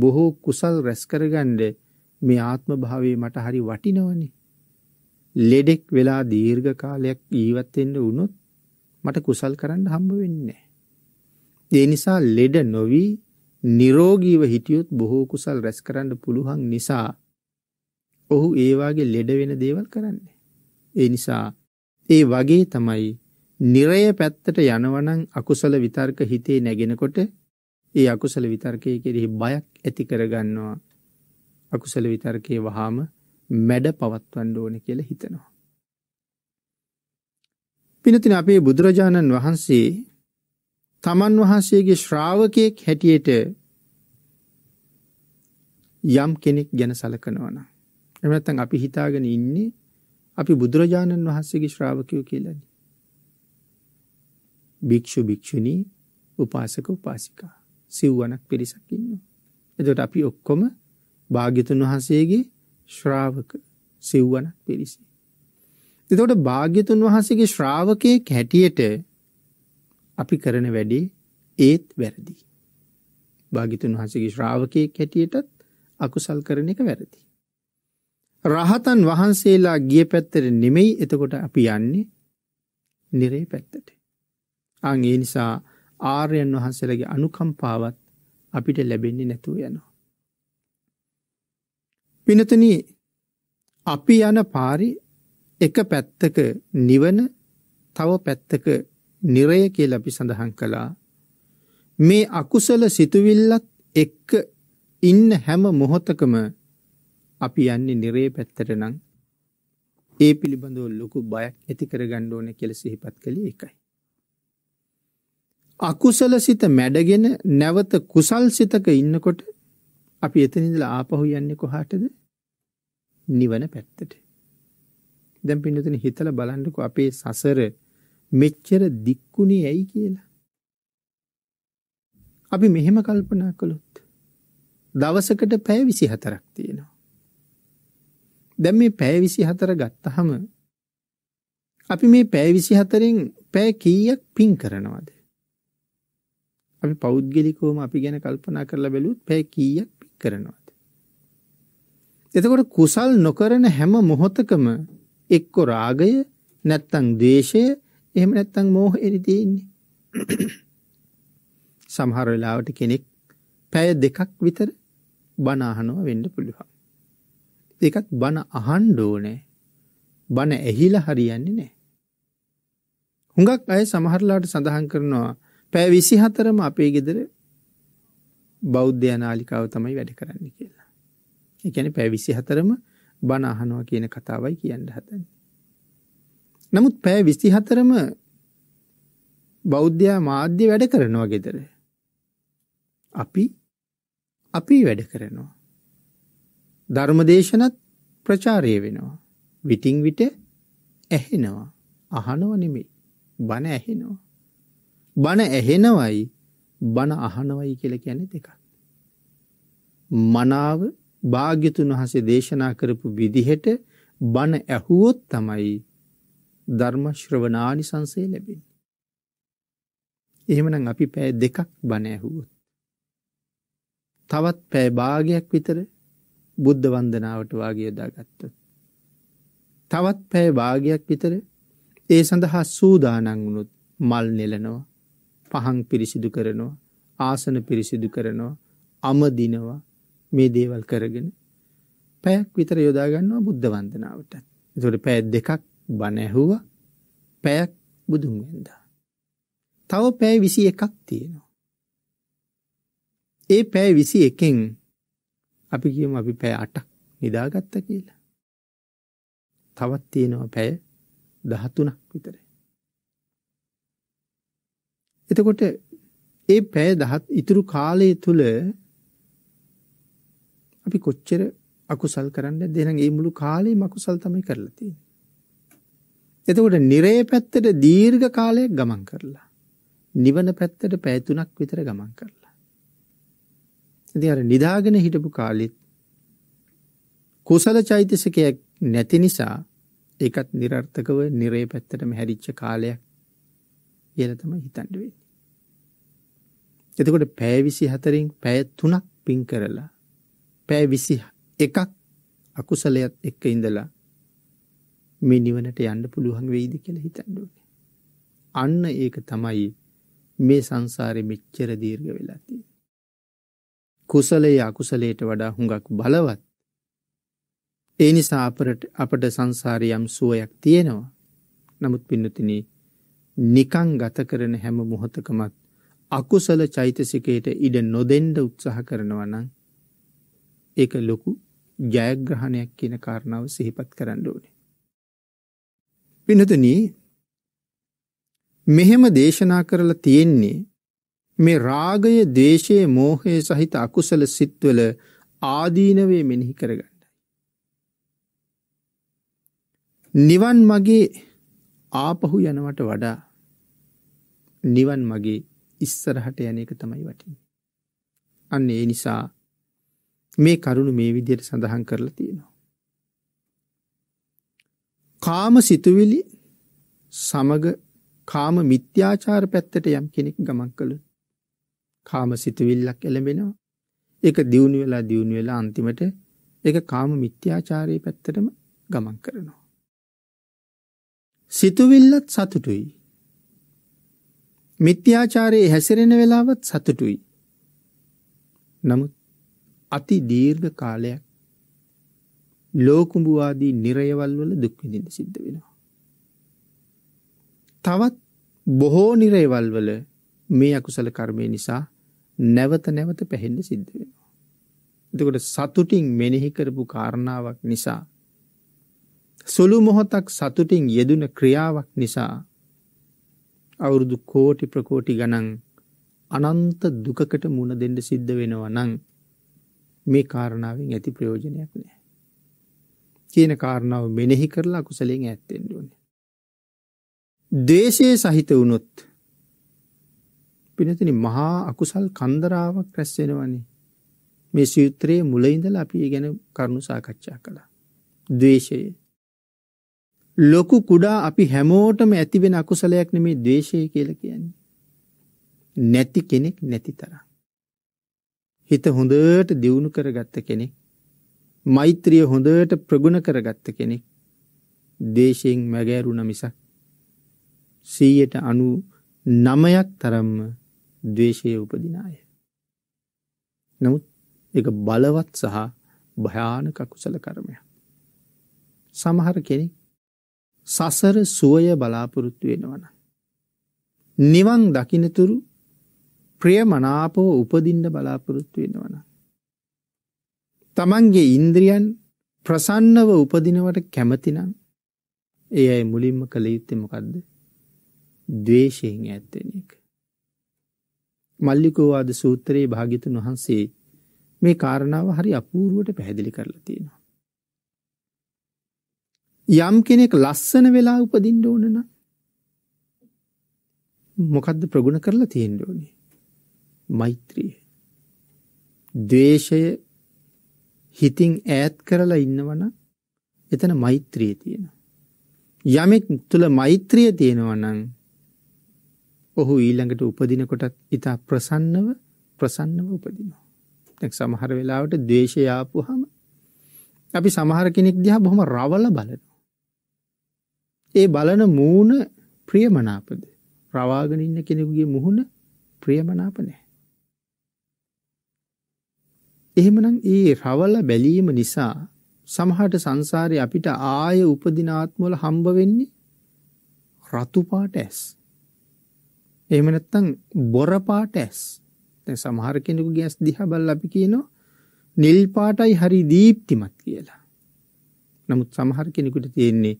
බොහෝ කුසල් රැස් කරගන්න මේ ආත්ම භාවයේ මට හරි වටිනවනේ. ලෙඩෙක් වෙලා දීර්ඝ කාලයක් ජීවත් වෙන්න වුණොත් මට කුසල් කරන්න හම්බ වෙන්නේ. ඒ නිසා ලෙඩ නොවී නිරෝගීව හිටියොත් බොහෝ කුසල් රැස් කරන්න පුළුවන් නිසා ඔහු ඒවාගේ ලෙඩ වෙන දේවල් කරන්නේ. ඒ නිසා ඒ වගේ තමයි නිරය පැත්තට යනවනං අකුසල විතර්ක හිතේ නැගෙනකොට ඒ අකුසල විතර්කය කෙරෙහි බයක් ඇති කරගන්නවා අකුසල විතර්කය වහාම මැඩ පවත්වන්න ඕන කියලා හිතනවා. පිනතින අපේ බුදුරජාණන් වහන්සේ තමන් වහන්සේගේ ශ්‍රාවකයෙක් හැටියට යම් කෙනෙක් ගැන සලකනවා නම් එහෙම නැත්නම් අපි හිතාගෙන ඉන්නේ අපි බුදුරජාණන් වහන්සේගේ ශ්‍රාවකයෝ කියලානේ. භික්ෂු භික්ෂුණී උපාසක උපාසිකා සිව්වනක් පිරිසක් ඉන්නවා. එතකොට අපි ඔක්කොම භාග්‍යතුන් වහන්සේගේ ශ්‍රාවක සිව්වනක් පිරිසේ. එතකොට භාග්‍යතුන් වහන්සේගේ ශ්‍රාවකයෙක් හැටියට අපි කරන වැඩේ ඒත් වැරදි. භාග්‍යතුන් වහන්සේගේ ශ්‍රාවකයෙක් හැටියටත් අකුසල් කරන එක වැරදි. රහතන් වහන්සේලා ගිය පැත්තට නෙමෙයි එතකොට අපි යන්නේ නිරේ පැත්තට. අන් ඒ නිසා ආර්යයන් වහන්සේලාගේ අනුකම්පාවත් අපිට ලැබෙන්නේ නැතුව යනවා. පිනතන අපි යන පාරි එක පැත්තක නිවන තව පැත්තක නිරය කියලා අපි සඳහන් කළා මේ අකුසල සිතුවිල්ලත් එක්ක ඉන්න හැම මොහොතකම අපි යන්නේ නිරේ පැත්තට නම් ඒ පිළිබඳව ලොකු බයක් ඇති කරගන්න ඕනේ කියලා සිහිපත් කළේ ඒකයි අකුසල සිත මැඩගෙන නැවත කුසල් සිතක ඉන්නකොට අපි එතන ඉඳලා ආපහු යන්නේ කොහාටද නිවන පැත්තට දැන් පින්නතන හිතලා බලන්නකෝ අපේ සසර මෙච්චර දික්කුණේ ඇයි කියලා. අපි මෙහෙම කල්පනා කළොත් දවසකට පැය 24ක් තියෙනවා. දැන් මේ පැය 24 ගත්තහම අපි මේ පැය 24න් පැය කීයක් පින් කරනවද? අපි පෞද්ගලිකවම අපි ගැන කල්පනා කරලා බැලුවොත් පැය කීයක් පින් කරනවද? එතකොට කුසල් නොකරන හැම මොහොතකම එක්ක රාගය නැත්තං දේශය එහෙම නැත්තං මෝහ එරිතියෙන්නේ. සමහර වෙලාවට කෙනෙක් පැය දෙකක් විතර බනාහනුව වෙන්න පුළුවන්. දෙකත් බණ අහන්්ඩෝනෑ බණ ඇහිල හරියන්නේ නෑ. හුඟක් අය සමහරලාට සඳහන් කරනවා පැෑ විසි හතරම අපේ ගෙදර බෞද්ධ නාලිකාව තමයි වැඩ කරන්න කියලා. එකන පැවිසි හතරම බණ අහනවා කියන කතාවයි කියන්න හදන්නේ. නමුත් පැය 24ම බෞද්ධයා මාධ්‍ය වැඩ කරනවා ගෙදර. අපි අපි වැඩ කරනවා. ධර්මදේශනත් ප්‍රචාරය වෙනවා. විටින් විට ඇහෙනවා. අහනව නෙමෙයි. බණ ඇහෙනවා. බණ ඇහෙනවයි බණ අහනවයි කියලා කියන්නේ දෙකක්. මනාව භාග්‍යතුන් වහන්සේ දේශනා කරපු විදිහට බණ ඇහුවොත් තමයි ධර්ම ශ්‍රවණානිසංසය ලැබෙන්නේ. එහෙමනම් අපි පැය දෙකක් බණ ඇහුවොත් තවත් පැය භාගයක් විතර බුද්ධ වන්දනාවට වාගේ යොදාගත්තොත් තවත් පැය භාගයක් විතර ඒ සඳහා සූදානම් වුණොත් මල් නෙලනවා පහන් පිරිසිදු කරනවා ආසන පිරිසිදු කරනවා අමදිනවා මේ දේවල් කරගෙන පැයක් විතර යොදා ගන්නවා බුද්ධ වන්දනාවට. ඒතකොට පැය දෙකක් බණ ඇහුවා. පැයක් බුදුන් වැඳා. තව පැය 21ක් තියෙනවා. ඒ පැය 21න් අපි කියමු අපි පැය 8ක් නිදාගත්තා කියලා. තවත් තියෙනවා පැය 13ක් විතර. එතකොට ඒ පැය 10 ඉතුරු කාලය තුල අපි කොච්චර අකුසල් කරන්නේ නැද්ද? ඒ මුළු කාලෙම අකුසල් තමයි කරලා තියෙන්නේ. එතකොට නිරේ පැත්තට දීර්ඝ කාලයක් ගමන් කරලා නිවන පැත්තට පැය තුනක් විතර ගමන් කරලා. ඉතින් අර නිදාගෙන හිටපු කාලෙත් කුසල චෛතසිකයක් නැති නිසා ඒකත් નિરර්ථකව නිරේ පැත්තටම හැරිච්ච කාලයක් කියලා තමයි හිතන්න වෙන්නේ. එතකොට පැය 24න් පැය 3ක් පින් කරලා පැය 21ක් අකුසලයක් එක්ක ඉඳලා මේ නිවනට යන්න පුළුවන් වෙයිද කියලා හිතන්න අන්න ඒක තමයි මේ සංසාරේ මෙච්චර දීර්ඝ වෙලා තියෙන්නේ. කුසලයේ අකුසලයට වඩා හුඟක් බලවත්. ඒ නිසා අපට අපට සංසාරේ යම් සුවයක් තියෙනවා. නමුත් පින්නතිනි නිකං ගත කරන හැම මොහොතකමත් අකුසල චෛතසිකයට ඉඩ නොදෙන්න උත්සාහ කරනවා නම් ඒක ලොකු ජයග්‍රහණයක් කියන කාරණාව සිහිපත් කරන්න ඕනේ. පිනතන මෙහෙම දේශනා කරලා තියෙන්නේ මේ රාගය, දේශය, මෝහය සහිත අකුසල සිත්වල ආදීනවේ මෙනෙහි කරගන්නයි. නිවන් මගේ ආපහු යනවට වඩා නිවන් මගේ ඉස්සරහට යන එක තමයි වටින්නේ. අන්න ඒ නිසා මේ කරුණු මේ විදියට සඳහන් කරලා තියෙනවා. කාම සිතුවිලි සමග කාම මිත්‍යාචාර පැත්තට යම් කෙනෙක් ගමන් කළොත් කාම සිතුවිල්ලක් එළඹෙනවා. ඒක දියුණු වෙලා දියුණු වෙලා අන්තිමට ඒක කාම මිත්‍යාචාරයේ පැත්තටම ගමන් කරනවා. සිතුවිල්ලත් සතුටුයි. මිත්‍යාචාරයේ හැසිරෙන වෙලාවත් සතුටුයි. නමුත් අති දීර්ඝ කාලයක් ලෝකුඹුවාදී නිරයවල් වල දුක්විඳින්න සිද්ධ වෙනවා. තවත් බොහෝ නිරයවල් වල මේ අකුසල කර්මය නිසා නැවත නැවත පැහෙන්න සිද්ධ වෙනවා. එතකොට සතුටින් මෙනෙහි කරපු කාරණාවක් නිසා සුළු මොහොතක් සතුටින් යෙදුන ක්‍රියාවක් නිසා අවුරුදු කෝටි ප්‍රකෝටි ගණන් අනන්ත දුකකට මුණ දෙන්න සිද්ධ වෙනවා නම් මේ කාරණාවෙන් ඇති ප්‍රයෝජනයක් නෑ. කියන කාරණාව මෙනෙහි කරලා කුසලෙන් ඇත්තෙන්ට ඕන. දේශය සහිත වුණොත් පිනතින මහා අකුසල් කන්දරාවක් රැස්වෙනවන්නේ මේ සූත්‍රයේ මුලයිඳල අපි ගැන කරුණු සාකච්ඡා කළා. දේශය. ලොකු කුඩා අපි හැමෝටම ඇතිවෙන අකුසලයක් නෙමේ දේශය කියල කියන්නේ. නැති කෙනෙක් නැති තරම්. හිත හොඳට දියුණු කරගත්ත කෙනෙක්. මෛත්‍රිය හොඳට ප්‍රගුණ කරගත්ත කෙනෙක්. දේශයෙන් මැගෑරුණ මිසක්. සීයට අනු නමයක් තරම්ම දවේශය උපදිනාය. නමුත් එක බලවත් සහ භයානක කුසල කරමයක්. සමහර කෙනෙක් සසර සුවය බලාපොරොත්තු වෙනවන. නිවන් දකිනතුරු ප්‍රිය මනාපව උපදින්න බලාපොරොත්තු වෙනවන. තමන්ගේ ඉන්ද්‍රියන් ප්‍රසන්නව උපදිනවට කැමතිනම් ඒ අයි මුලින්ම කළ යුත්තෙමකක්ද දවේශයෙන් ඇත්තෙන එක. මල්ලිකෝවාද සූත්‍රයේ භාගිතන් වහන්සේ මේ කාරණාව හරි අපූරුවට පැහැදිලි කරලා තියෙනවා. යම් කෙනෙක් ලස්සන වෙලා උපදින්න ඕනන මොකදද ප්‍රගුණ කරලා තියෙන්ඩ ඕනේ මෛත්‍රිය. ද්වේෂය හිතින් ඈත් කරලා ඉන්නවන එතන මෛත්‍රිය තියෙන. යමෙක් තුළ මෛත්‍රිය තියෙනවනං ඔහු ඊළඟට උපදින කොටත් ඉතා ප්‍රසන්නව ප්‍රසන්නව උපදිනවා. තැක් සමහර වෙලාවට දේශයාපු හම අපි සමහර කෙනෙක් දිහා බොහොම රවල බලනවා. ඒ බලන මූුණ ප්‍රියමනාපද රවාගෙන ඉන්න කෙනෙකුගේ මුහුණ ප්‍රියමනාප නෑ. එහෙමනම් ඒ රවල බැලීම නිසා සමහට සංසාරය අපිට ආය උපදිනාත්මවල හම්බ වෙන්නේ රතුපාට ඇස්. එහෙම නැත්නම් බොරපාට ඇස්. දැන් සමහර කෙනෙකුගේ ඇස් දිහා බලලා අපි කියනවා නිල් පාටයි හරි දීප්තිමත් කියලා. නමුත් සමහර කෙනෙකුට තියෙන්නේ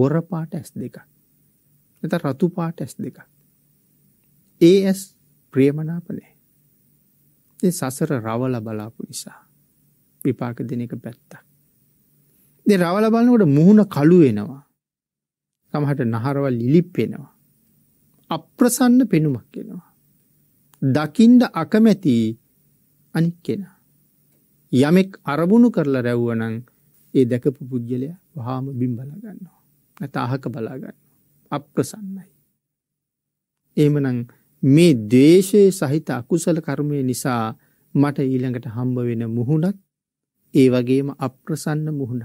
බොරපාට ඇස් දෙකක්. නැත්නම් රතුපාට ඇස් දෙකක්. ඒ ඇස් ප්‍රියමනාප නැහැ. සසර රවල බලාපු නිසා විපාක දෙන එක පැත්තක්. දෙ රවල බලන්නකොට මුහුණ කළු වෙනවා. සමහට නහරවල් ලිලිප් වෙනවා. අප්‍රසන්න පෙනුමක් වෙනවා. දකිින්ඩ අකමැති අනික් කෙනා. යමෙක් අරබුණු කරලා රැව්වනං ඒ දැකපු පුද්ගලය වහාම බිම් බලාගන්නවා. නැත අහක බලාගන්න. අප්‍රසන්නයි. ඒමනං මේ දේශයේ සහිත අකුසල කර්මය නිසා මට ඊළඟට හම්බ වෙන මුහුණත් ඒ වගේම අප්‍රසන්න මුහුණ.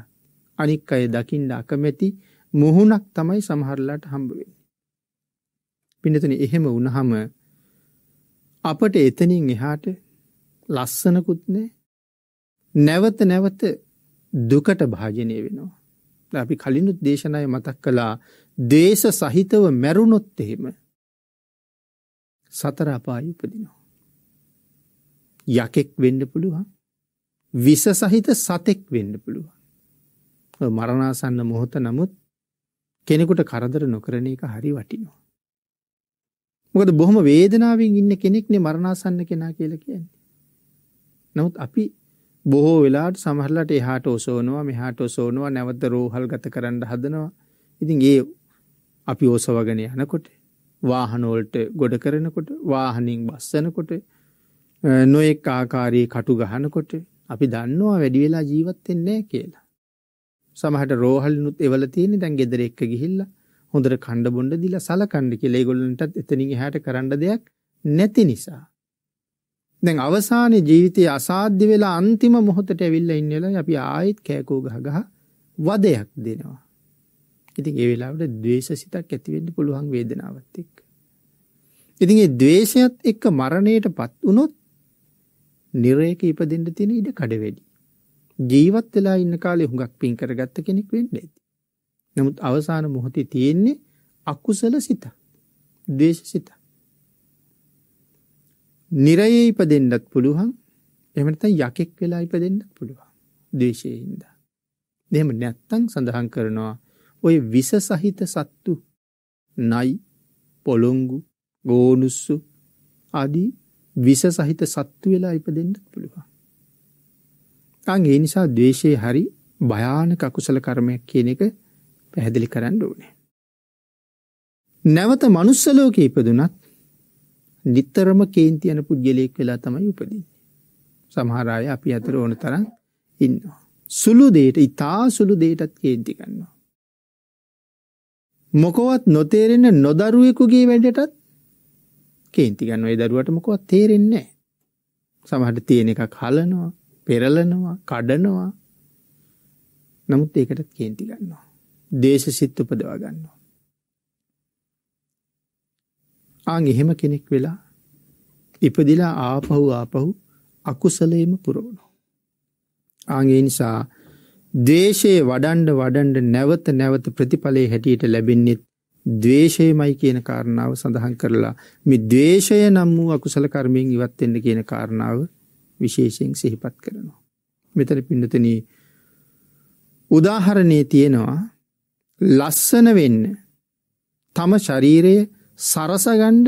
අනික් අය දකිින්ට අකමැති මුහුණක් තමයි සමහරලාට හම්බවෙන්න. පිනතන එහෙම වනහම අපට එතනින් එහාට ලස්සනකුත්නේ නැවත නැවත දුකට භාජනය වෙනවා. අපි කලිනුත් දේශනය මතක් කලා දේශ සහිතව මැරුණොත් එහෙම සතර අපාය උපදිනවා. යකෙක් වෙන්න පුළුවන්. විස සහිත සතෙක් වෙන්න පුළුවන්. මරණාසන්න මොහොත නමුත් කෙනෙකුට කරදර නොකරන එක හරි වටිනවා. මොකද බොහොම වේදනාවෙන් ඉන්න කෙනෙක්නේ මරණාසන්න කෙනා කියලා කියන්නේ. නමුත් අපි බොහෝ වෙලාට සමහරලාට එහාට ඔසෝනවා මෙහාට ඔසෝනවා නැවත රෝහල් ගත කරන්න හදනවා. ඉතින් ඒ අපි ඔසවගෙන යනකොට වාහනෝල්ට ගොඩ කරනකොට වාහනින් බස්සනකොට නොයෙක් ආකාරයේ කටු ගහනකොට අපි දන්නවා වැඩි වෙලා ජීවත් වෙන්නේ කියලා. සමහරට රෝහලිනුත් එවල තියෙන දැන් ගෙදර එක්ක ගිහිල්ලා හොඳට කණ්ඩ බොණ්ඩ දීලා සලකන්න කියලා ඒගොල්ලන්ටත් එතනින් එහාට කරන්න දෙයක් නැති නිසා. දැන් අවසානයේ ජීවිතයේ අසාධ්‍ය වෙලා අන්තිම මොහොතට ඇවිල්ලා ඉන්නේලා අපි ආයෙත් කෑකෝ ගහ ගහ වදයක් දෙනවා. ඉතින් ඒ වෙලාවට දේශසිතක් ඇතිවෙන්න පුළුවන් වේදනාවත් එක්. ඉතින් ඒ දවේශයත් එක්ක මරණයට පත් වනොත් නිරයක ඉපදෙන්ට තියෙන ඉඩ කඩවැඩි. ජීවත් වෙලා ඉන්න කාලේ හුඟක් පින් කරගත්ත කෙනෙක් වෙන්න ඇති. නමුත් අවසාන මොහොතේ තියෙන්නේ අකුසල සිත. දේශ සිත. නිරයේ ඉපදෙන්නත් පුළුවන් එහෙම නැත්නම් යකෙක් වෙලා ඉපදෙන්නත් පුළුවන්. දේශයෙන් ඉඳලා. එහෙම නැත්තම් සඳහන් කරනවා ඔය විස සහිත සත්තු නයි පොළොංගු ගෝනුස්සු අදී විස සහිත සත්තු වෙලා ඉපදෙන්න්න පුළුවන්. අං ඒ නිසා දේශයේ හරි භයානක අකුසල කර්මයක් කියන එක පැහැදිලි කරන්න ඕනේ. නැවත මනුස්සලෝක ඉපදුනත් නිත්තරම කේන්තියන පුද්ගලයෙක් වෙලා තමයි උපදින්නේ. සමහරාය අපි අතර ඕන තරම් ඉන්නවා. සුළු දේට ඉතා සුළු දේටත් කේන්ති ගන්නවා. මොකවත් නොතේරෙන නොදරුවෙකුගේ වැඩටත් කේන්ති ගන්න ඒ දරුවට මොකවත් තේරෙන්නේ නැහැ. සමහරට තියෙන එකක් හලනවා, පෙරලනවා, කඩනවා. නමුත් ඒකටත් කේන්ති ගන්නවා. දේශසිත උපදවා ගන්නවා. ආන් එහෙම කෙනෙක් වෙලා ඉපදිලා ආපහු ආපහු අකුසලයේම පුරවනවා. ආන් ඒ නිසා දේශයේ වඩන්ඩ වඩන්ඩ නැවත නැවත ප්‍රතිඵලේ හැටියට ලැබෙන්නෙත් දවේශයමයි කියන කාරණාව සඳහන් කරලා මේ දවේශය නම් වූ අකුසල කර්මයෙන් ඉවත්වෙන්න කියන කාරණාව විශේෂයෙන් සිහිපත් කරනවා. මෙතර පින්නතන උදාහරණය තියෙනවා ලස්සන වෙන්න තම ශරීරය සරසගණ්ඩ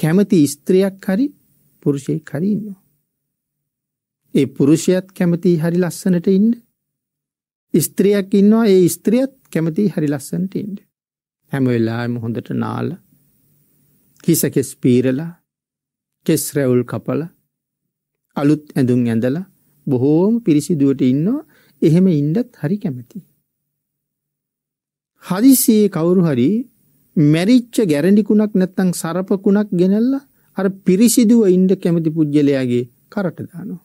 කැමති ස්ත්‍රයක් හරි පුරුෂය කරීන්නවා. ඒ පුරුෂයත් කැමති හරි ලස්සනට ඉන්ඩ ස්ත්‍රියක් ඉන්නවා ඒ ස්ත්‍රියත් කැමති හරි ලස්සනට ඉන්න. හැම වෙලාවෙම හොඳට නාලා හිස කෙස් පීරලා කෙස් රැවුල් කපලා අලුත් ඇඳුම් ඇඳලා බොහෝම පිරිසිදුවට ඉන්නවා එහෙම ඉන්නත් හරි කැමති. හදිසියේ කවුරු හරි මැරිච්ච ගැරඬිකුණක් නැත්තම් සරපකුණක් ගෙනල්ලා අර පිරිසිදුව ඉන්න කැමති පුජ්‍යලයාගේ කරට දානවා.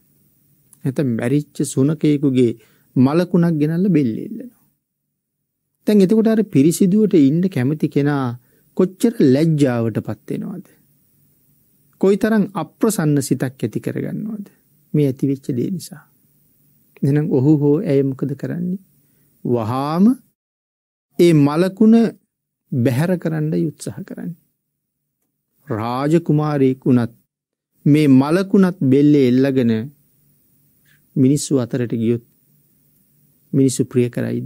නැත්නම් මැරිච්ච සුනකයෙකුගේ මලකුණක් ගෙනල්ල බෙල්ල එල්ලනවා. දැන් එතකොට අර පිරිසිදුවට ඉන්න කැමති කෙනා කොච්චර ලැජ්ජාවටපත් වෙනවද? කොයිතරම් අප්‍රසන්න සිතක් ඇති කරගන්නවද? මේ ඇතිවෙච්ච දේ නිසා. එහෙනම් ඔහු හෝ ඇය මොකද කරන්නේ? වහාම ඒ මලකුණ බැහැර කරන්න උත්සාහ කරන්නේ. රාජකුමාරයෙක් වුණත් මේ මලකුණත් බෙල්ලේ එල්ලගෙන මිනිස්සු අතරට ගියොත් මිනිස්සු ප්‍රිය කරයිද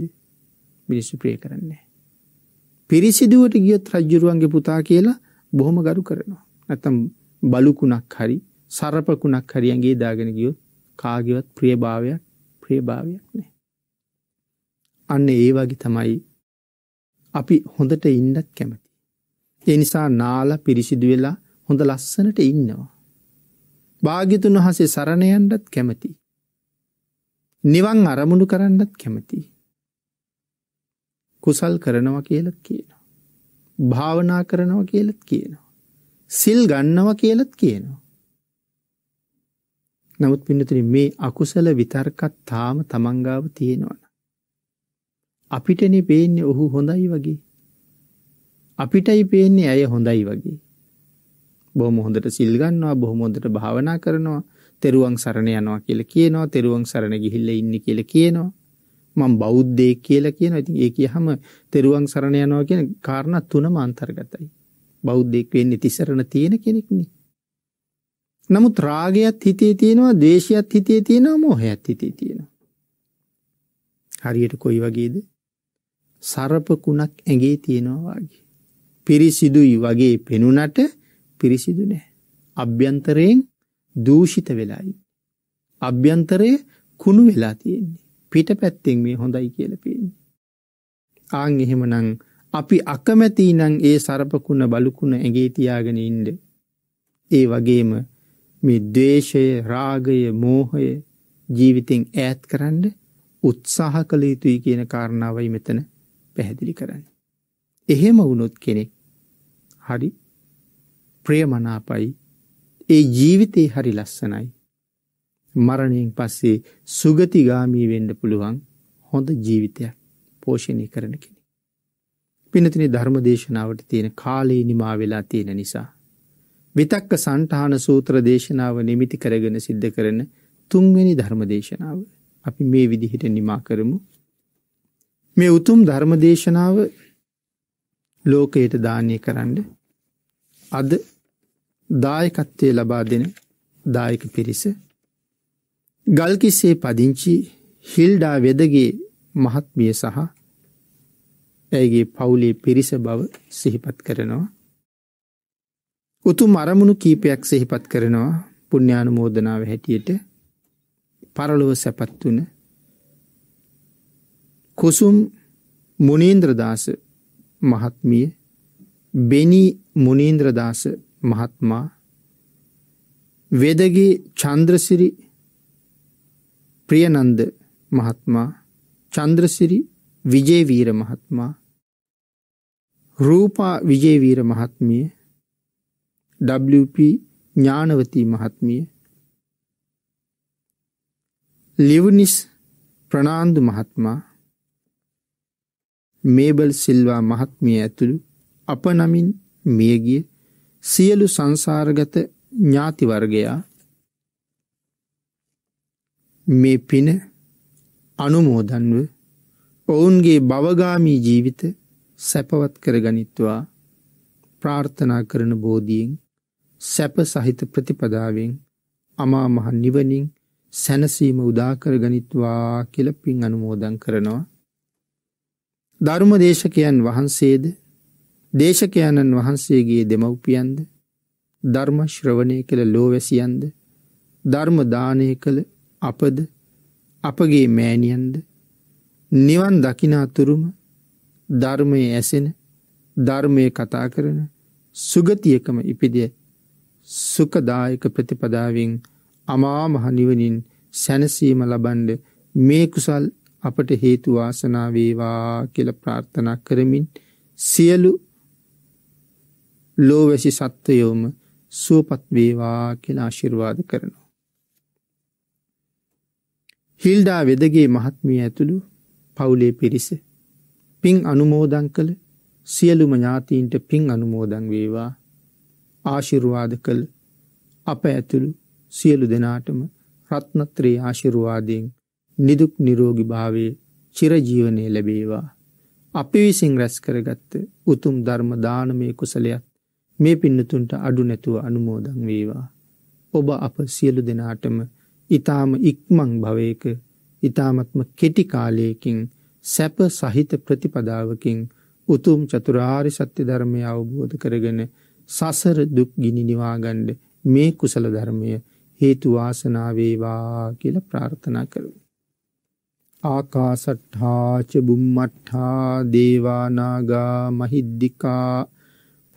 මිනිස්සු ප්‍රිය කරන්නේ. පිරිසිදුවට ගියොත් රජ්ජුරුවන්ගේ පුතා කියලා බොහොම ගරු කරනවා. ඇතම් බලුකුණක් හරි සරපකුණක් හරියන්ගේ දාගෙන ගියොත් කාගවත් ප්‍රියභාවයක් ප්‍රියභාවයක් නෑ. අන්න ඒ වගේ තමයි අපි හොඳට ඉන්නත් කැමති. ඒ නිසා නාල පිරිසිදු වෙලා හොඳ ලස්සනට ඉන්නවා. භාගිතුන් වහසේ සරණයන්ටත් කැමති. නිවන් අරමුණු කරන්නත් කැමති. කුසල් කරනවා කියලත් කියනවා. භාවනා කරනවා කියලත් කියනවා. සිල් ගන්නව කියලත් කියනවා. නමුත් පින්නතුන මේ අකුසල විතර්කත් තාම තමන්ගාව තියෙනවන. අපිටන පේන්නේ ඔහු හොඳයි වගේ. අපිටයි පේන්නේ ඇය හොඳයි වගේ. බොහොම හොඳට සිල්ගන්නවා බොහොම හොඳට භාවනා කරනවා තෙරුවන් සරණ යනවා කියලා කියනවා තෙරුවන් සරණ ගිහිල්ල ඉන්න කියලා කියනවා මම බෞද්ධයෙක් කියලා කියනවා. ඉතින් ඒ කියහම තෙරුවන් සරණ යනවා කියන කාරණා තුනම අන්තර්ගතයි. බෞද්ධයෙක් වෙන්නේ තිසරණ තියෙන කෙනෙක්නේ. නමුත් රාගයත් හිතේ තියෙනවා, ද්වේෂයත් හිතේ තියෙනවා, මෝහයත් හිතේ තියෙනවා. හරියට කොයි වගේද? සර්ප කුණක් ඇඟේ තියෙනවා වගේ. පිරිසිදුයි වගේ පෙනුනට පිරිසිදු නෑ. අභ්‍යන්තරයෙන් දූෂිත වෙලායි. අභ්‍යන්තරය කුණු වෙලා තියෙන්නේ. පිටපැත්තෙන් මේ හොඳයි කියලා පේන්නේ. ආන් එහෙමනම් අපි අකමැති නම් ඒ සරපකුණ බලුකුණ ඇඟේ තියාගෙන ඉන්න. ඒ වගේම මේ ද්වේෂය, රාගය, මෝහය ජීවිතෙන් ඈත් කරන්න උත්සාහ කළ යුතුයි කියන කාරණාවයි මෙතන පැහැදිලි කරන්නේ. එහෙම වුණොත් කෙනෙක් හරි ප්‍රියමනාපයි ඒ ජීවිතේ හරි ලස්සනයි. මරණයෙන් පස්සේ සුගතිගාමී වෙන්න පුළුවන් හොඳ ජීවිතයක් පෝෂණය කරන කෙනෙක්. පිනතින ධර්ම දේශනාවට තියෙන කාලේ නිමා වෙලා තියෙන නිසා. විතක්ක සන්ටහන සූත්‍ර දේශනාව නිමිති කරගෙන සිද්ධ කරන තුන්වැනි ධර්ම දේශනාව අපි මේ විදිහට නිමා කරමු. මේ උතුම් ධර්ම දේශනාව ලෝකයට දානය කරන්න අද දායකත්වය ලබා දෙන දායක පිරිස ගල්කිස්සේ පදිංචි හිල්ඩා වෙදගේ මහත්මිය සහ ඇගේ පවුලේ පිරිස බව සිහිපත් කරනවා. උතු මරමුණු කීපයක් සිහිපත් කරනවා පුුණ්‍යානු මෝදනාව හැටියට පරලොව සැපත් වන කොසුම් මුනේන්ද්‍රදාස මහත්මිය බෙනී මුනේන්ද්‍රදාස මහත්මා වෙදගේ චන්ද්‍රසිරි ප්‍රියනන්ද මහත්මා චන්ද්‍රසිරි විජේවීර මහත්මා රූපා විජේවීර මහත්මිය WP ඥානවතී මහත්මිය ලිවනිස් ප්‍රනාන්දු මහත්මා මේබල් සිල්වා මහත්මිය ඇතුළු අප නමින් මියගිය සියලු සංසාරගත ඥාති වර්ගයා මේ පින අනුමෝදන්ව ඔවුන්ගේ බවගාමී ජීවිත සැපවත් කරගනිත්වා ප්‍රාර්ථනා කරන බෝධීෙන් සැප සහිත ප්‍රතිපදාවෙන් අමා මහ නිවනින් සැනසීම උදාකර ගනිත්වා කියල පින් අනුමෝදන් කරනවා. ධර්ම දේශකයන් වහන්සේද දේශකයන්න් වහන්සේගේ දෙමව්පියන්ද ධර්ම ශ්‍රවණය කළ ලෝවැසියන්ද ධර්ම දානය කළ අපද අපගේ මෑණියන්ද නිවන් දකින අතුරුම ධර්මයේ ඇසෙන ධර්මයේ කතා කරන සුගතියකම ඉපිදිය සුඛදායක ප්‍රතිපදාවෙන් අමා මහ නිවනින් සැනසීම ලබන්න මේ කුසල් අපට හේතු වාසනා වේවා කියලා ප්‍රාර්ථනා කරමින් සියලු ලෝවැසි සත්වයෝම සුවපත් වේවා කියලා ආශිර්වාද කරනවා. හිල්ඩා වෙදගේ මහත්මිය ඇතුළු පවුලේ පිරිස පින් අනුමෝදන් කළ සියලුම ඥාතීන්ට පින් අනුමෝදන් වේවා ආශිර්වාද කළ අප ඇතුළු සියලු දෙනාටම රත්නත්‍රයේ ආශිර්වාදයෙන් නිදුක් නිරෝගී භාවයේ චිරජීවනය ලැබේවා. අපි විසින් රැස් කරගත්ත උතුම් ධර්ම දානමය කුසලයක් මේ පින්නතුන්ට අඩු නැතුව අනුමෝදන් වේවා. ඔබ අප සියලු දෙනාටම ඊ타ම ඉක්මන් භවයක ඊ타මත්ම කෙටි කාලයකින් සැප සහිත ප්‍රතිපදාවකින් උතුම් චතුරාර්ය සත්‍ය ධර්මය අවබෝධ කරගෙන සසර දුක් ගිනි නිවා ගන්න මේ කුසල ධර්මය හේතු වාසනා වේවා කියලා ප්‍රාර්ථනා කරමි. ආකාසට්ඨා ච බුම්මට්ඨා දේවා නාග මහිද්దికා